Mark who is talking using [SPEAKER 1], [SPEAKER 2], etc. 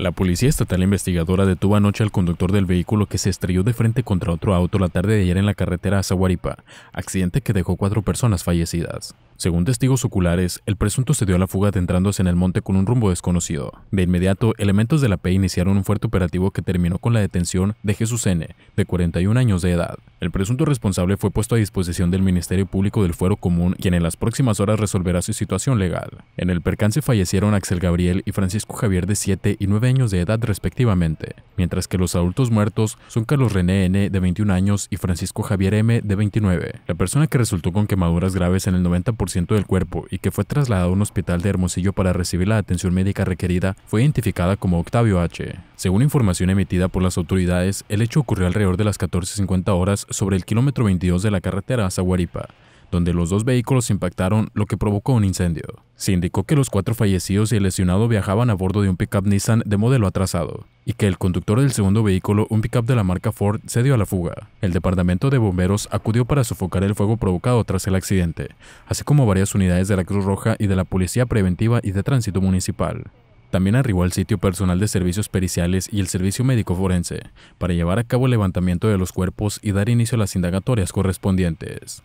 [SPEAKER 1] La policía estatal investigadora detuvo anoche al conductor del vehículo que se estrelló de frente contra otro auto la tarde de ayer en la carretera a Zaguaripa, accidente que dejó cuatro personas fallecidas. Según testigos oculares, el presunto se dio a la fuga adentrándose en el monte con un rumbo desconocido. De inmediato, elementos de la P iniciaron un fuerte operativo que terminó con la detención de Jesús N., de 41 años de edad. El presunto responsable fue puesto a disposición del Ministerio Público del Fuero Común, quien en las próximas horas resolverá su situación legal. En el percance fallecieron Axel Gabriel y Francisco Javier de 7 y 9 años de edad respectivamente, mientras que los adultos muertos son Carlos René N. de 21 años y Francisco Javier M. de 29. La persona que resultó con quemaduras graves en el 90% del cuerpo y que fue trasladada a un hospital de Hermosillo para recibir la atención médica requerida fue identificada como Octavio H. Según información emitida por las autoridades, el hecho ocurrió alrededor de las 14.50 horas sobre el kilómetro 22 de la carretera Zaguaripa, donde los dos vehículos impactaron, lo que provocó un incendio. Se indicó que los cuatro fallecidos y el lesionado viajaban a bordo de un pickup Nissan de modelo atrasado, y que el conductor del segundo vehículo, un pickup de la marca Ford, se dio a la fuga. El departamento de bomberos acudió para sofocar el fuego provocado tras el accidente, así como varias unidades de la Cruz Roja y de la Policía Preventiva y de Tránsito Municipal. También arribó al sitio personal de servicios periciales y el servicio médico forense para llevar a cabo el levantamiento de los cuerpos y dar inicio a las indagatorias correspondientes.